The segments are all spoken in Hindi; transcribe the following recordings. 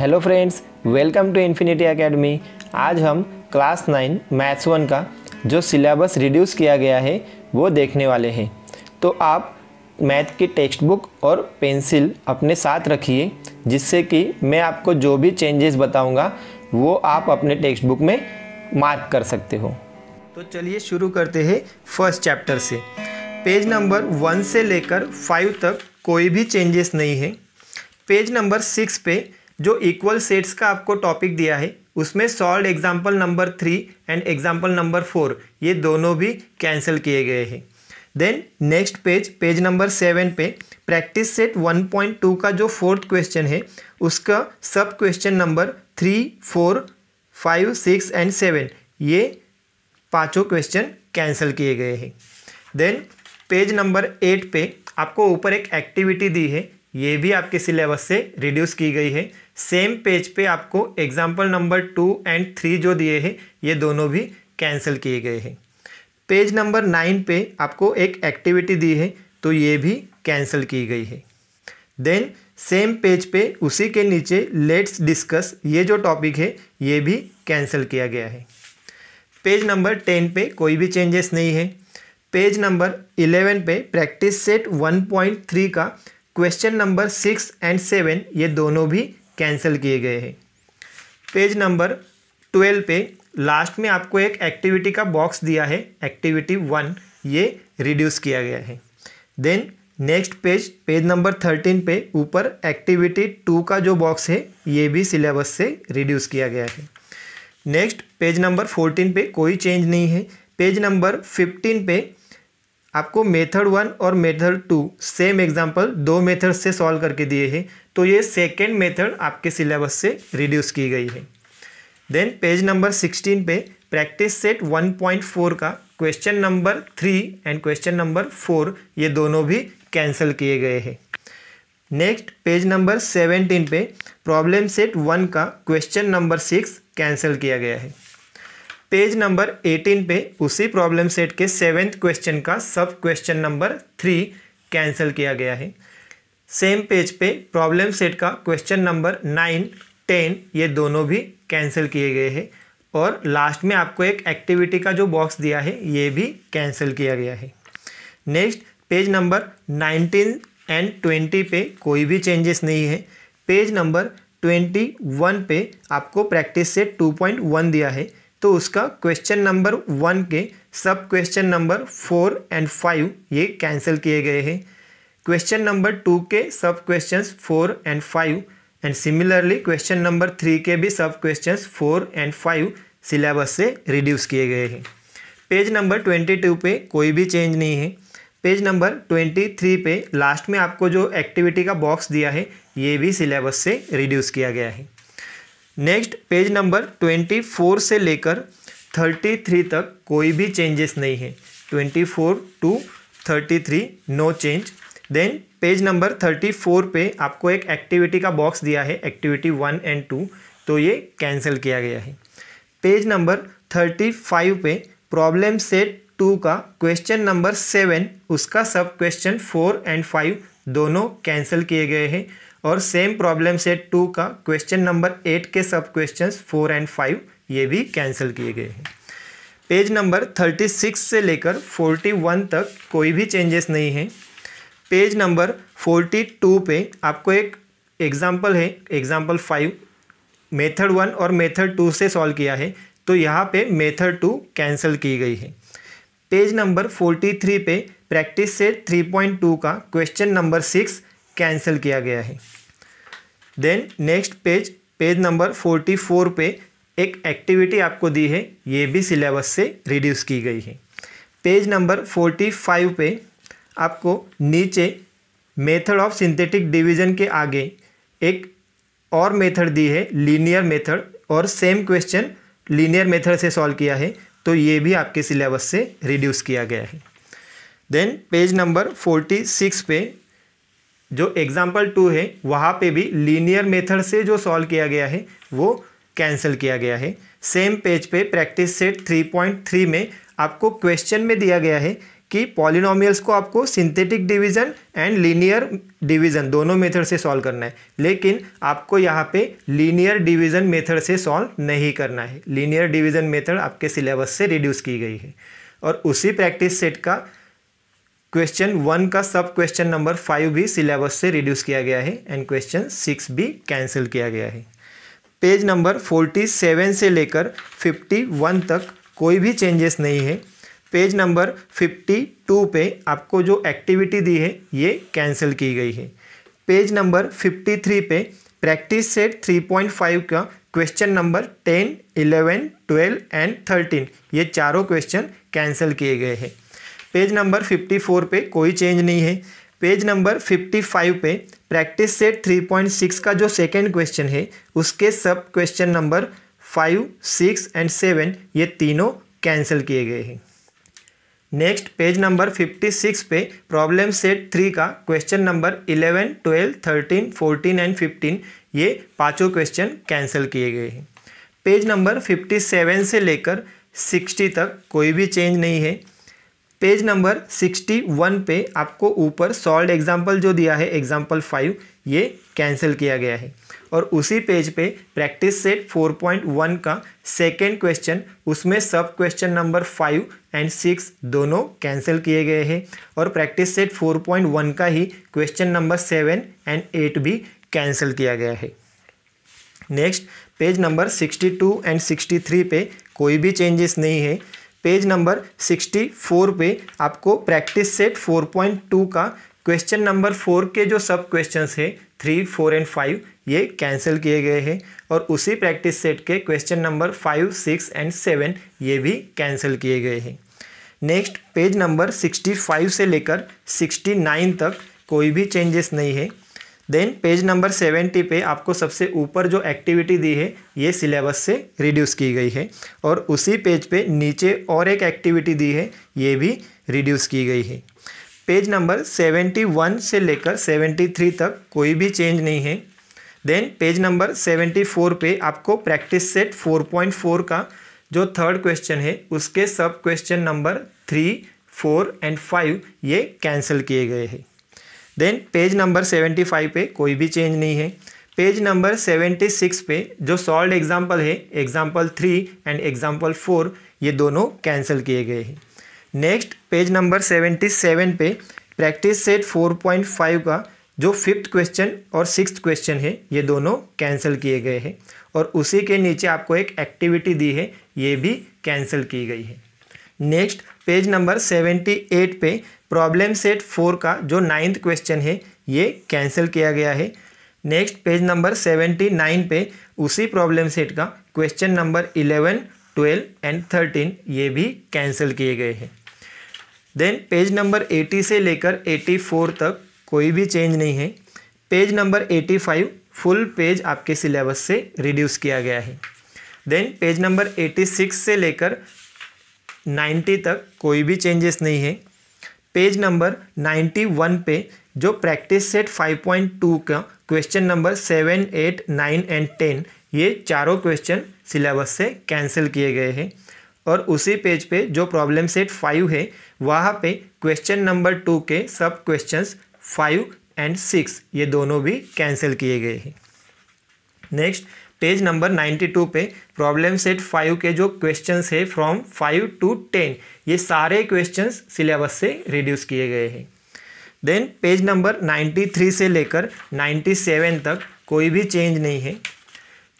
hello friends welcome to Infinity Academy आज हम क्लास नाइन मैथ्स वन का जो सिलेबस रिड्यूस किया गया है वो देखने वाले हैं तो आप मैथ की टेक्स्ट बुक और पेंसिल अपने साथ रखिए जिससे कि मैं आपको जो भी चेंजेस बताऊंगा वो आप अपने टेक्स्ट बुक में मार्क कर सकते हो तो चलिए शुरू करते हैं फर्स्ट चैप्टर से पेज नंबर वन से लेकर फाइव तक कोई भी चेंजेस नहीं है पेज नंबर सिक्स पे जो इक्वल सेट्स का आपको टॉपिक दिया है उसमें solve example number three and example number four ये दोनों भी कैंसिल किए गए हैं then next page page number seven पे practice set one point two का जो फोर्थ क्वेश्चन है उसका sub question number three four five six and seven ये पांचों क्वेश्चन कैंसिल किए गए हैं देन पेज नंबर एट पे आपको ऊपर एक एक्टिविटी दी है ये भी आपके सिलेबस से रिड्यूस की गई है सेम पेज पे आपको example number two and three जो दिए हैं ये दोनों भी कैंसिल किए गए हैं पेज नंबर नाइन पे आपको एक एक्टिविटी दी है तो ये भी कैंसिल की गई है देन सेम पेज पे उसी के नीचे लेट्स डिस्कस ये जो टॉपिक है ये भी कैंसिल किया गया है पेज नंबर टेन पे कोई भी चेंजेस नहीं है पेज नंबर इलेवन पे practice set one point three का question number six and seven ये दोनों भी कैंसिल किए गए हैं पेज नंबर ट्वेल्व पे लास्ट में आपको एक एक्टिविटी का बॉक्स दिया है एक्टिविटी वन ये रिड्यूस किया गया है then next page page number thirteen पे ऊपर एक्टिविटी टू का जो बॉक्स है ये भी सिलेबस से रिड्यूस किया गया है नेक्स्ट पेज नंबर फोर्टीन पे कोई चेंज नहीं है पेज नंबर फिफ्टीन पे आपको मेथड वन और मेथड टू सेम एग्जांपल दो मेथड से सॉल्व करके दिए हैं तो ये सेकेंड मेथड आपके सिलेबस से रिड्यूस की गई है देन पेज नंबर सिक्सटीन पे practice set one point four का question number three and question number four ये दोनों भी कैंसिल किए गए हैं नेक्स्ट पेज नंबर सेवेंटीन पे प्रॉब्लम सेट वन का क्वेश्चन नंबर सिक्स कैंसिल किया गया है पेज नंबर एटीन पे उसी प्रॉब्लम सेट के सेवेंथ क्वेश्चन का sub question number three cancel किया गया है सेम पेज पे प्रॉब्लम सेट का क्वेश्चन नंबर नाइन टेन ये दोनों भी कैंसिल किए गए हैं और लास्ट में आपको एक एक्टिविटी का जो बॉक्स दिया है ये भी कैंसिल किया गया है next page number nineteen and twenty पे कोई भी चेंजेस नहीं है पेज नंबर ट्वेंटी वन पे आपको प्रैक्टिस से टू पॉइंट वन दिया है तो उसका क्वेश्चन नंबर वन के sub question number four and five ये कैंसिल किए गए हैं क्वेश्चन नंबर टू के sub questions four and five and similarly question number three के भी sub questions four and five syllabus से रिड्यूस किए गए हैं पेज नंबर ट्वेंटी टू पर कोई भी चेंज नहीं है पेज नंबर ट्वेंटी थ्री पे लास्ट में आपको जो एक्टिविटी का बॉक्स दिया है ये भी सिलेबस से रिड्यूस किया गया है next page number twenty four से लेकर थर्टी थ्री तक कोई भी चेंजेस नहीं है twenty four to thirty three no change then page number thirty four पे आपको एक एक्टिविटी का बॉक्स दिया है एक्टिविटी वन एंड टू तो ये कैंसिल किया गया है पेज नंबर थर्टी फाइव पे प्रॉब्लम सेट टू का क्वेश्चन नंबर सेवन उसका sub question four and five दोनों कैंसिल किए गए हैं और सेम प्रॉब्लम सेट टू का क्वेश्चन नंबर एट के sub question four and five ये भी कैंसिल किए गए हैं पेज नंबर थर्टी सिक्स से लेकर फोर्टी वन तक कोई भी चेंजेस नहीं है पेज नंबर फोर्टी टू पे आपको एक एग्जाम्पल है एग्जाम्पल फाइव मेथड वन और मेथड टू से सॉल्व किया है तो यहाँ पे मेथड टू कैंसिल की गई है पेज नंबर फोर्टी थ्री पे practice set three point two का क्वेश्चन नंबर सिक्स कैंसिल किया गया है then next page page number forty four पे एक एक्टिविटी आपको दी है ये भी सिलेबस से रिड्यूस की गई है पेज नंबर फोर्टी फाइव पे आपको नीचे मेथड ऑफ सिंथेटिक डिवीजन के आगे एक और मेथड दी है लीनियर मेथड और सेम क्वेश्चन लीनियर मेथड से सॉल्व किया है तो ये भी आपके सिलेबस से रिड्यूस किया गया है then page number forty six पे जो एग्जाम्पल टू है वहाँ पे भी लीनियर मेथड से जो सॉल्व किया गया है वो कैंसिल किया गया है सेम पेज पे practice set three point three में आपको क्वेश्चन में दिया गया है कि पॉलिनोमियल्स को आपको synthetic division and linear division दोनों मेथड से सॉल्व करना है लेकिन आपको यहाँ पे लीनियर डिवीज़न मेथड से सॉल्व नहीं करना है लीनियर डिवीज़न मेथड आपके सिलेबस से रिड्यूस की गई है और उसी प्रैक्टिस सेट का क्वेश्चन वन का सब क्वेश्चन नंबर फाइव भी सिलेबस से रिड्यूस किया गया है एंड क्वेश्चन सिक्स भी कैंसिल किया गया है पेज नंबर फोर्टी सेवन से लेकर फिफ्टी वन तक कोई भी चेंजेस नहीं है पेज नंबर 52 पे आपको जो एक्टिविटी दी है ये कैंसिल की गई है पेज नंबर 53 पे प्रैक्टिस सेट 3.5 का क्वेश्चन नंबर 10, 11, 12 एंड 13 ये चारों क्वेश्चन कैंसिल किए गए हैं पेज नंबर 54 पे कोई चेंज नहीं है पेज नंबर 55 पे प्रैक्टिस सेट 3.6 का जो सेकेंड क्वेश्चन है उसके sub question number five six and seven ये तीनों कैंसिल किए गए हैं नेक्स्ट पेज नंबर 56 पे प्रॉब्लम सेट थ्री का क्वेश्चन नंबर 11, 12, 13, 14 एंड 15 ये पांचों क्वेश्चन कैंसिल किए गए हैं पेज नंबर 57 से लेकर 60 तक कोई भी चेंज नहीं है पेज नंबर 61 पे आपको ऊपर सॉल्ड एग्जाम्पल जो दिया है एग्जाम्पल फाइव ये कैंसिल किया गया है और उसी पेज पे प्रैक्टिस सेट 4.1 का सेकेंड क्वेश्चन उसमें sub question number five and six दोनों कैंसिल किए गए हैं और प्रैक्टिस सेट 4.1 का ही question number seven and eight भी कैंसिल किया गया है नेक्स्ट पेज नंबर 62 एंड 63 पे कोई भी चेंजेस नहीं है पेज नंबर 64 पे आपको प्रैक्टिस सेट 4.2 का क्वेश्चन नंबर फोर के जो सब क्वेश्चन है थ्री फोर एंड फाइव ये कैंसिल किए गए हैं और उसी प्रैक्टिस सेट के question number five six and seven ये भी कैंसिल किए गए हैं next page number sixty five से लेकर सिक्सटी नाइन तक कोई भी चेंजेस नहीं है देन पेज नंबर सेवेंटी पे आपको सबसे ऊपर जो एक्टिविटी दी है ये सिलेबस से रिड्यूस की गई है और उसी पेज पे नीचे और एक एक्टिविटी दी है ये भी रिड्यूस की गई है पेज नंबर सेवेंटी वन से लेकर सेवेंटी थ्री तक कोई भी चेंज नहीं है then page number seventy four पे आपको practice set four point four का जो थर्ड क्वेश्चन है उसके sub question number three four and five ये कैंसिल किए गए हैं then page number seventy five पे कोई भी चेंज नहीं है पेज नंबर सेवेंटी सिक्स पे जो सॉल्व एग्जाम्पल है example three and example four ये दोनों कैंसिल किए गए हैं next page number seventy seven पे practice set four point five का जो फिफ्थ क्वेश्चन और सिक्स क्वेश्चन है ये दोनों कैंसिल किए गए हैं और उसी के नीचे आपको एक एक्टिविटी दी है ये भी कैंसिल की गई है next page number seventy eight पे प्रॉब्लम सेट फोर का जो नाइन्थ क्वेश्चन है ये कैंसिल किया गया है next page number seventy nine पे उसी प्रॉब्लम सेट का question number eleven twelve and thirteen ये भी कैंसिल किए गए हैं देन पेज नंबर एटी से लेकर एटी फोर तक कोई भी चेंज नहीं है page number eighty five full page आपके सिलेबस से रिड्यूस किया गया है then page number eighty six से लेकर नाइन्टी तक कोई भी चेंजेस नहीं है पेज नंबर 91 पे जो प्रैक्टिस सेट 5.2 का question number seven eight nine and ten ये चारों क्वेश्चन सिलेबस से कैंसिल किए गए हैं और उसी पेज पे जो प्रॉब्लम सेट फाइव है वहाँ पे क्वेश्चन नंबर टू के sub questions five and six ये दोनों भी कैंसिल किए गए हैं नेक्स्ट पेज नंबर 92 पे प्रॉब्लम सेट फाइव के जो क्वेश्चंस है फ्रॉम फाइव टू टेन ये सारे क्वेश्चंस सिलेबस से रिड्यूस किए गए हैं देन पेज नंबर 93 से लेकर 97 तक कोई भी चेंज नहीं है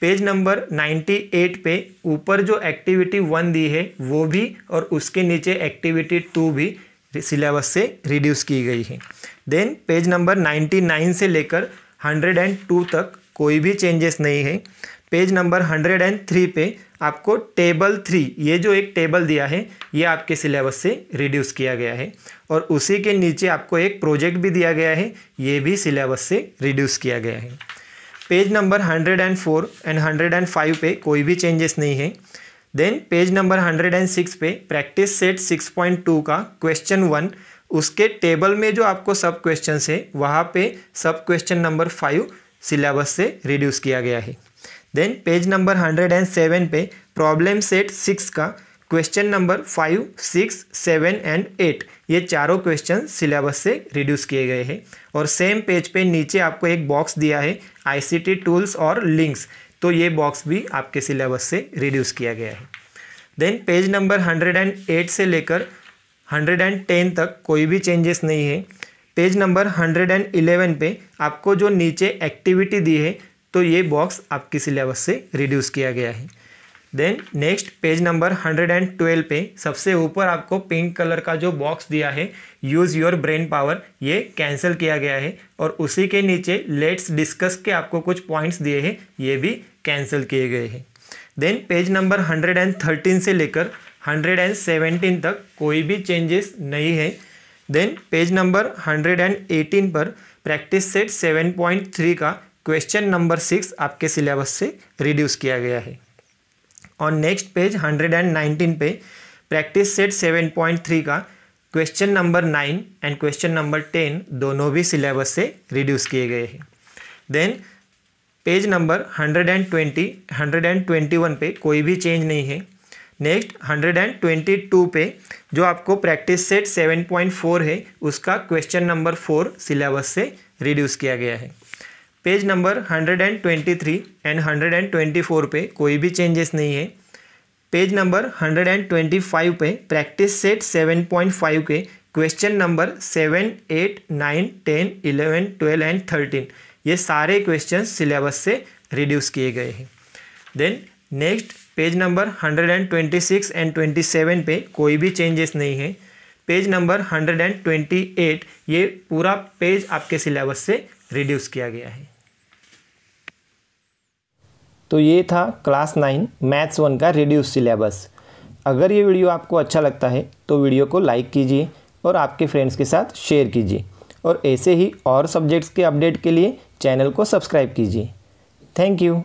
पेज नंबर 98 पे ऊपर जो एक्टिविटी वन दी है वो भी और उसके नीचे एक्टिविटी टू भी सिलेबस से रिड्यूस की गई है देन पेज नंबर 99 से लेकर 102 तक कोई भी चेंजेस नहीं है page number hundred and three पे आपको टेबल थ्री ये जो एक टेबल दिया है ये आपके सिलेबस से रिड्यूस किया गया है और उसी के नीचे आपको एक प्रोजेक्ट भी दिया गया है ये भी सिलेबस से रिड्यूस किया गया है page number hundred and four and hundred and five पे कोई भी चेंजेस नहीं है then page number hundred and six पे practice set six point two का क्वेश्चन वन उसके टेबल में जो आपको सब क्वेश्चन है वहाँ पे sub question number five syllabus से रिड्यूस किया गया है then page number hundred and seven पे प्रॉब्लम सेट सिक्स का question number five six seven and eight ये चारों क्वेश्चन सिलेबस से रिड्यूस किए गए हैं और सेम पेज पे नीचे आपको एक बॉक्स दिया है आईसीटी टूल्स और लिंक्स तो ये बॉक्स भी आपके सिलेबस से रिड्यूस किया गया है then page number hundred and eight से लेकर हंड्रेड एंड टेन तक कोई भी चेंजेस नहीं है पेज नंबर 111 पे आपको जो नीचे एक्टिविटी दी है तो ये बॉक्स आपकी सिलेबस से रिड्यूस किया गया है देन नेक्स्ट पेज नंबर 112 पे सबसे ऊपर आपको पिंक कलर का जो बॉक्स दिया है यूज़ योर ब्रेन पावर ये कैंसिल किया गया है और उसी के नीचे लेट्स डिस्कस के आपको कुछ पॉइंट्स दिए हैं ये भी कैंसिल किए गए हैं देन पेज नंबर 113 से लेकर 117 तक कोई भी चेंजेस नहीं है देन पेज नंबर 118 पर प्रैक्टिस सेट 7.3 का क्वेश्चन नंबर सिक्स आपके सिलेबस से रिड्यूस किया गया है और नेक्स्ट पेज 119 पे प्रैक्टिस सेट 7.3 का question number nine and question number ten दोनों भी सिलेबस से रिड्यूस किए गए हैं देन पेज नंबर 120, 121 पे कोई भी चेंज नहीं है नेक्स्ट 122 पे जो आपको प्रैक्टिस सेट 7.4 है उसका क्वेश्चन नंबर फोर सिलेबस से रिड्यूस किया गया है पेज नंबर 123 एंड 124 पे कोई भी चेंजेस नहीं है पेज नंबर 125 पे प्रैक्टिस सेट 7.5 के क्वेश्चन नंबर 7, 8, 9, 10, 11, 12 एंड 13 ये सारे क्वेश्चन सिलेबस से रिड्यूस किए गए हैं then next page number hundred and twenty six and twenty seven पे कोई भी चेंजेस नहीं है page number hundred and twenty eight ये पूरा पेज आपके सिलेबस से रिड्यूस किया गया है तो ये था क्लास नाइन मैथ्स वन का रिड्यूस सिलेबस अगर ये वीडियो आपको अच्छा लगता है तो वीडियो को लाइक कीजिए और आपके फ्रेंड्स के साथ शेयर कीजिए और ऐसे ही और सब्जेक्ट्स के अपडेट के लिए चैनल को सब्सक्राइब कीजिए थैंक यू